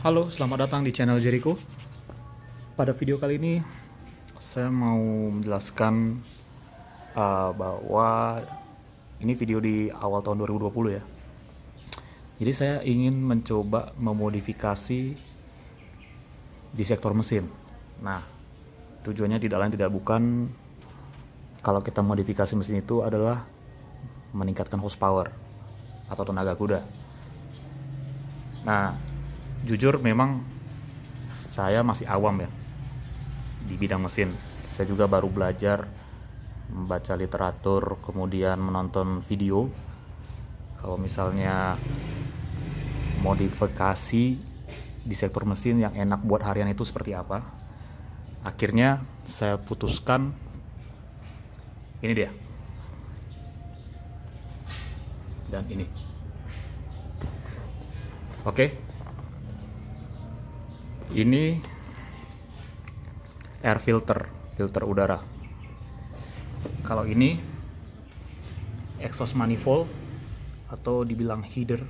Halo, selamat datang di channel Jericho. Pada video kali ini, saya mau menjelaskan uh, bahwa ini video di awal tahun 2020 ya. Jadi saya ingin mencoba memodifikasi di sektor mesin. Nah, tujuannya tidak lain tidak bukan kalau kita modifikasi mesin itu adalah meningkatkan horsepower atau tenaga kuda. Nah, jujur memang saya masih awam ya di bidang mesin. Saya juga baru belajar membaca literatur, kemudian menonton video. Kalau misalnya modifikasi di sektor mesin yang enak buat harian itu seperti apa? Akhirnya saya putuskan ini dia. Dan ini. Oke. Okay ini air filter filter udara kalau ini exhaust manifold atau dibilang heater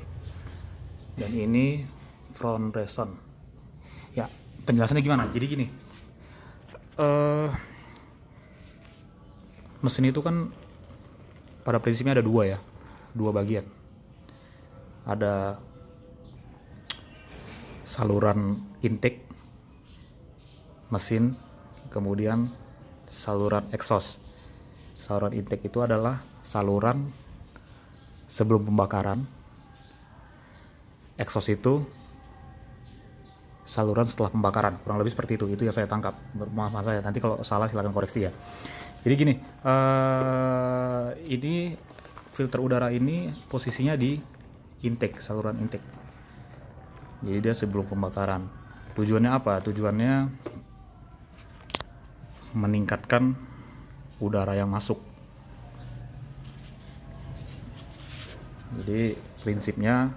dan ini front reson ya penjelasannya gimana jadi gini uh, mesin itu kan pada prinsipnya ada dua ya dua bagian ada saluran intake mesin kemudian saluran exhaust saluran intake itu adalah saluran sebelum pembakaran exhaust itu saluran setelah pembakaran kurang lebih seperti itu itu yang saya tangkap maaf saya nanti kalau salah silahkan koreksi ya jadi gini uh, ini filter udara ini posisinya di intake saluran intake jadi dia sebelum pembakaran tujuannya apa tujuannya meningkatkan udara yang masuk jadi prinsipnya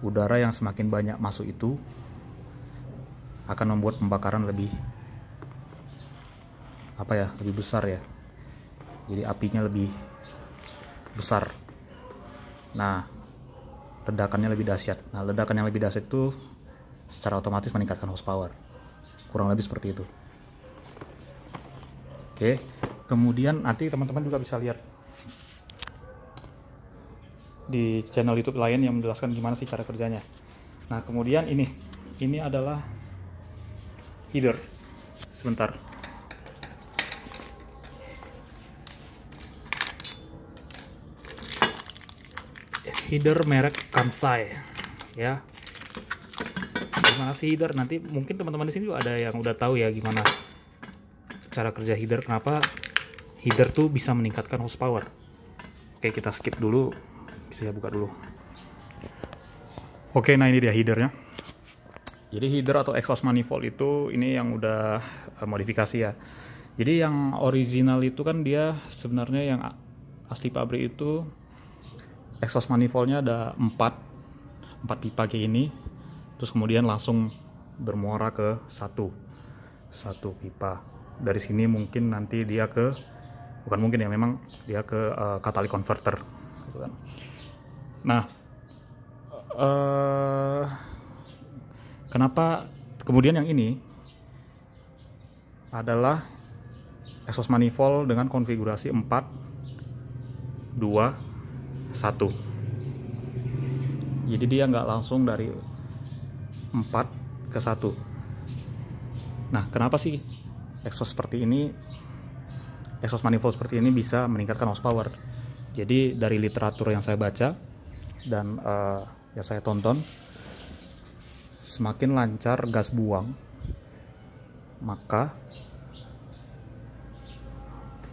udara yang semakin banyak masuk itu akan membuat pembakaran lebih apa ya lebih besar ya jadi apinya lebih besar nah ledakannya lebih dahsyat nah ledakan yang lebih dahsyat itu secara otomatis meningkatkan horsepower kurang lebih seperti itu oke kemudian nanti teman-teman juga bisa lihat di channel YouTube lain yang menjelaskan gimana sih cara kerjanya. Nah, kemudian ini. Ini adalah header. Sebentar. Header merek Kansai ya gimana sih header nanti mungkin teman-teman di sini juga ada yang udah tahu ya gimana cara kerja header kenapa header tuh bisa meningkatkan horsepower oke kita skip dulu saya buka dulu oke nah ini dia headernya jadi header atau exhaust manifold itu ini yang udah eh, modifikasi ya jadi yang original itu kan dia sebenarnya yang asli pabrik itu exhaust manifoldnya ada 4 4 pipa kayak ini terus kemudian langsung bermuara ke satu satu pipa dari sini mungkin nanti dia ke bukan mungkin ya memang dia ke uh, eh, katalis converter gitu kan. nah uh, kenapa kemudian yang ini adalah exhaust manifold dengan konfigurasi 4 2 1 jadi dia nggak langsung dari 4 ke 1 nah kenapa sih exhaust seperti ini exhaust manifold seperti ini bisa meningkatkan horsepower jadi dari literatur yang saya baca dan uh, yang saya tonton semakin lancar gas buang maka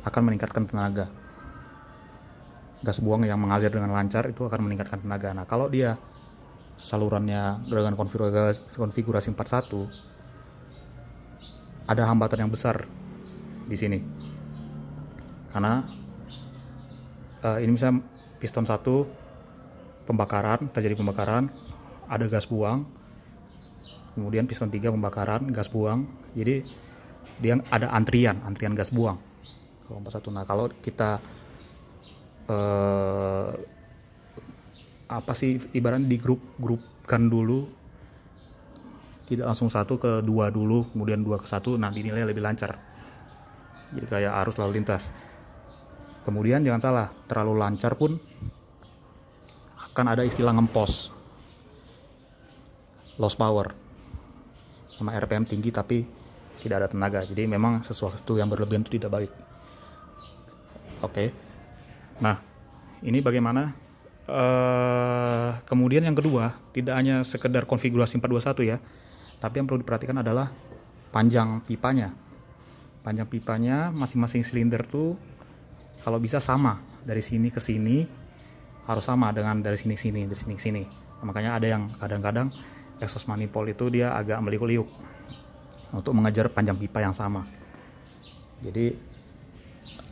akan meningkatkan tenaga gas buang yang mengalir dengan lancar itu akan meningkatkan tenaga nah kalau dia salurannya dengan konfigurasi, konfigurasi 41 ada hambatan yang besar di sini karena uh, ini misalnya piston satu pembakaran terjadi pembakaran ada gas buang kemudian piston tiga pembakaran gas buang jadi dia ada antrian antrian gas buang kalau satu nah kalau kita uh, apa sih ibarat di grup grupkan dulu tidak langsung satu ke dua dulu kemudian dua ke satu nah nilai lebih lancar jadi kayak arus lalu lintas kemudian jangan salah terlalu lancar pun akan ada istilah ngempos loss power sama RPM tinggi tapi tidak ada tenaga jadi memang sesuatu yang berlebihan itu tidak baik oke okay. nah ini bagaimana Eh, kemudian yang kedua, tidak hanya sekedar konfigurasi 421 ya, tapi yang perlu diperhatikan adalah panjang pipanya. Panjang pipanya masing-masing silinder tuh kalau bisa sama dari sini ke sini harus sama dengan dari sini ke sini, dari sini ke sini. Nah, makanya ada yang kadang-kadang exhaust manifold itu dia agak meliuk-liuk untuk mengejar panjang pipa yang sama. Jadi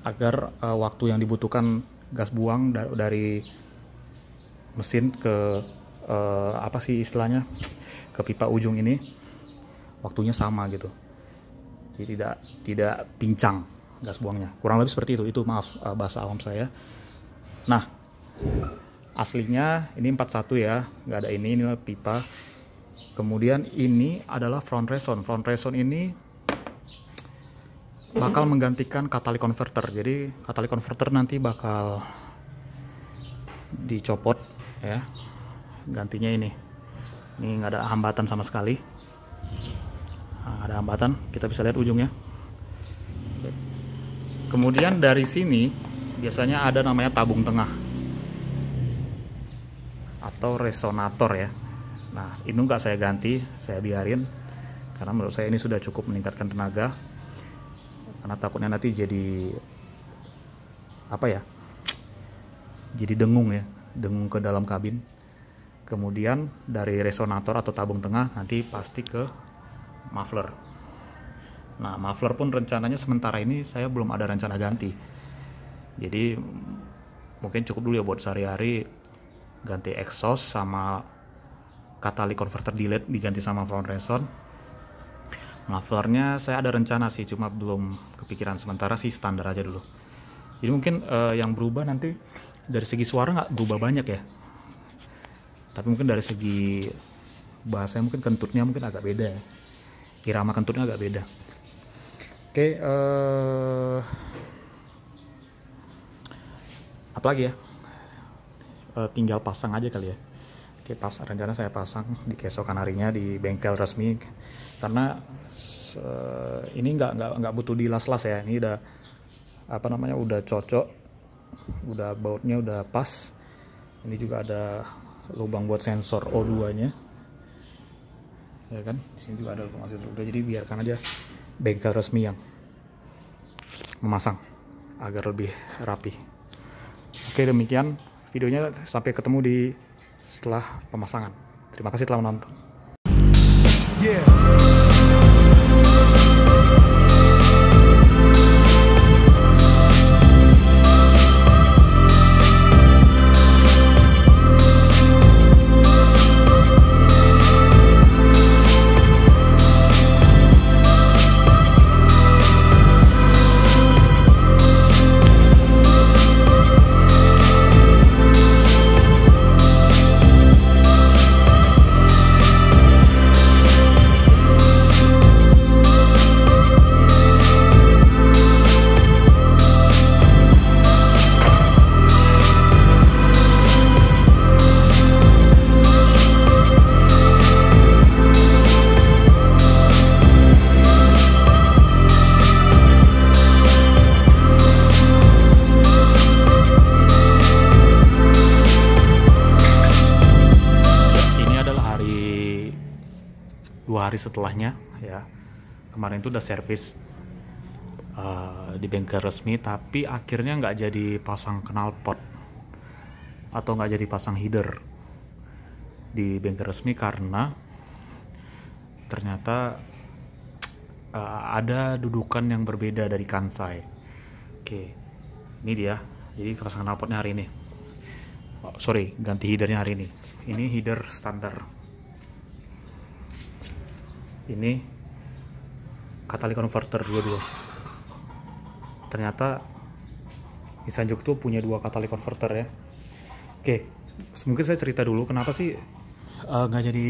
agar uh, waktu yang dibutuhkan gas buang dari mesin ke uh, apa sih istilahnya ke pipa ujung ini waktunya sama gitu jadi tidak tidak pincang gas buangnya kurang lebih seperti itu itu maaf eh, bahasa awam saya nah aslinya ini 41 ya nggak ada ini ini pipa kemudian ini adalah front reson front reson ini bakal menggantikan katalik converter jadi katalik converter nanti bakal dicopot ya gantinya ini ini nggak ada hambatan sama sekali nah, ada hambatan kita bisa lihat ujungnya kemudian dari sini biasanya ada namanya tabung tengah atau resonator ya nah ini nggak saya ganti saya biarin karena menurut saya ini sudah cukup meningkatkan tenaga karena takutnya nanti jadi apa ya jadi dengung ya dengung ke dalam kabin. Kemudian dari resonator atau tabung tengah nanti pasti ke muffler. Nah, muffler pun rencananya sementara ini saya belum ada rencana ganti. Jadi mungkin cukup dulu ya buat sehari-hari ganti exhaust sama katalik converter delete diganti sama front reson mufflernya saya ada rencana sih cuma belum kepikiran sementara sih standar aja dulu jadi mungkin uh, yang berubah nanti dari segi suara nggak berubah banyak ya tapi mungkin dari segi bahasanya mungkin kentutnya mungkin agak beda ya. irama kentutnya agak beda oke okay, uh... Eh, apalagi ya uh, tinggal pasang aja kali ya oke pas rencana saya pasang di keesokan harinya di bengkel resmi karena ini nggak nggak nggak butuh dilas-las ya ini udah apa namanya udah cocok udah bautnya udah pas ini juga ada lubang buat sensor O2 nya ya kan di sini juga ada lubang sensor udah jadi biarkan aja bengkel resmi yang memasang agar lebih rapi oke demikian videonya sampai ketemu di setelah pemasangan terima kasih telah menonton yeah. hari setelahnya ya kemarin itu udah servis uh, di bengkel resmi tapi akhirnya nggak jadi pasang knalpot atau nggak jadi pasang header di bengkel resmi karena ternyata uh, ada dudukan yang berbeda dari Kansai oke ini dia jadi pasang knalpotnya hari ini oh, sorry ganti headernya hari ini ini header standar ini katalik converter dua-dua ternyata Nissan Juke itu punya dua katalik converter ya oke mungkin saya cerita dulu kenapa sih eh, nggak uh, jadi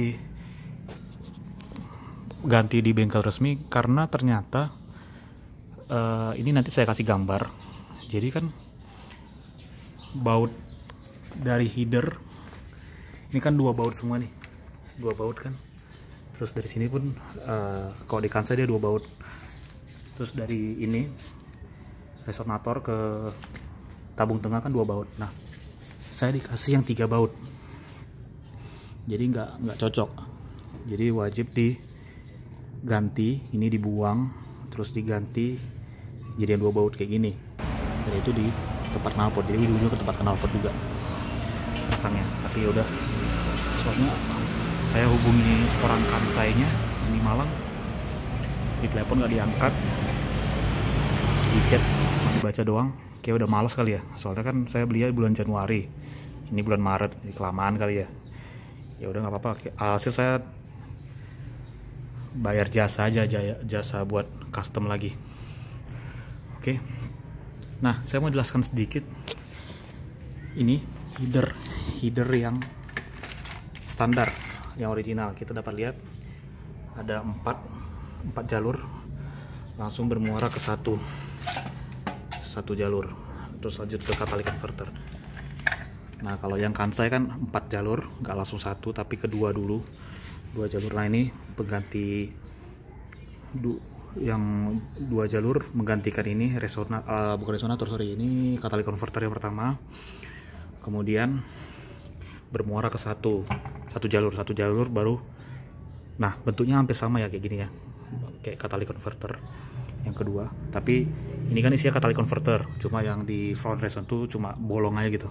ganti di bengkel resmi karena ternyata uh, ini nanti saya kasih gambar jadi kan baut dari header ini kan dua baut semua nih dua baut kan terus dari sini pun uh, kalau di kansa dia dua baut terus dari ini resonator ke tabung tengah kan dua baut nah saya dikasih yang tiga baut jadi nggak nggak cocok jadi wajib diganti ini dibuang terus diganti jadi yang dua baut kayak gini dan itu di tempat knalpot jadi ujung-ujung ke tempat knalpot juga pasangnya tapi ya udah soalnya saya hubungi orang kansainya ini Malang di telepon nggak diangkat di chat baca doang kayak udah males kali ya soalnya kan saya beli ya bulan Januari ini bulan Maret ini kelamaan kali ya ya udah nggak apa-apa hasil saya bayar jasa aja jasa buat custom lagi oke nah saya mau jelaskan sedikit ini header header yang standar yang original kita dapat lihat ada empat empat jalur langsung bermuara ke satu satu jalur terus lanjut ke katalik converter nah kalau yang kansai kan empat jalur nggak langsung satu tapi kedua dulu dua jalur nah ini pengganti du, yang dua jalur menggantikan ini resonator uh, bukan resonator sorry ini katalik converter yang pertama kemudian bermuara ke satu satu jalur satu jalur baru nah bentuknya hampir sama ya kayak gini ya kayak katalik converter yang kedua tapi ini kan isinya katalik converter cuma yang di front reson tuh cuma bolong aja gitu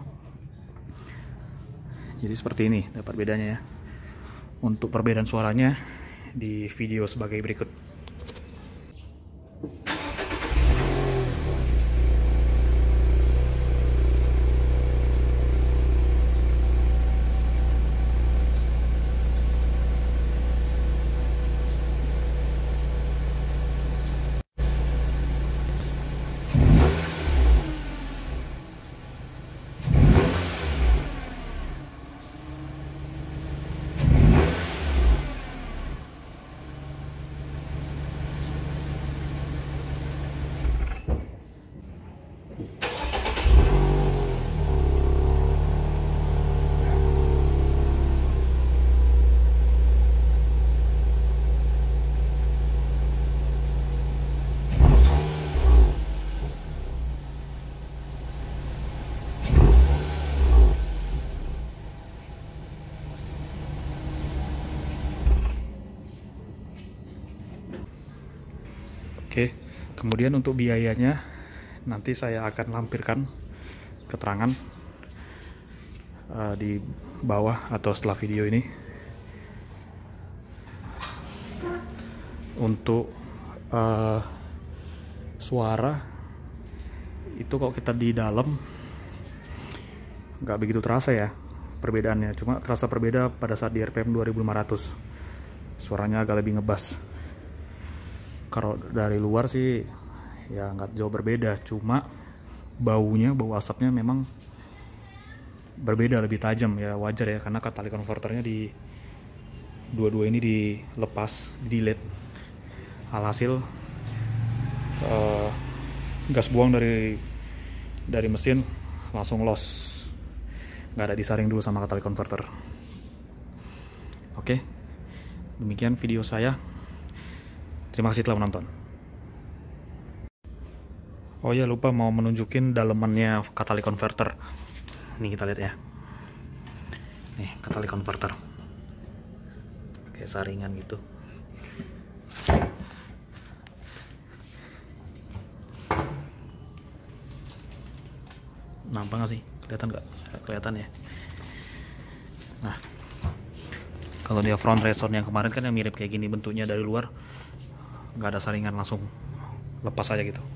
jadi seperti ini dapat bedanya ya untuk perbedaan suaranya di video sebagai berikut kemudian untuk biayanya nanti saya akan lampirkan keterangan uh, di bawah atau setelah video ini untuk uh, suara itu kalau kita di dalam nggak begitu terasa ya perbedaannya cuma terasa berbeda pada saat di RPM 2500 suaranya agak lebih ngebas kalau dari luar sih ya nggak jauh berbeda cuma baunya bau asapnya memang berbeda lebih tajam ya wajar ya karena tali konverternya di dua-dua ini dilepas delete alhasil uh, gas buang dari dari mesin langsung los nggak ada disaring dulu sama tali konverter oke okay. demikian video saya Terima kasih telah menonton. Oh ya lupa mau menunjukin dalemannya katalis converter. Ini kita lihat ya. Nih, katalis converter. Kayak saringan gitu. Nampak nggak sih? Kelihatan nggak? Kelihatan ya. Nah, kalau dia front resort yang kemarin kan yang mirip kayak gini bentuknya dari luar nggak ada saringan langsung lepas aja gitu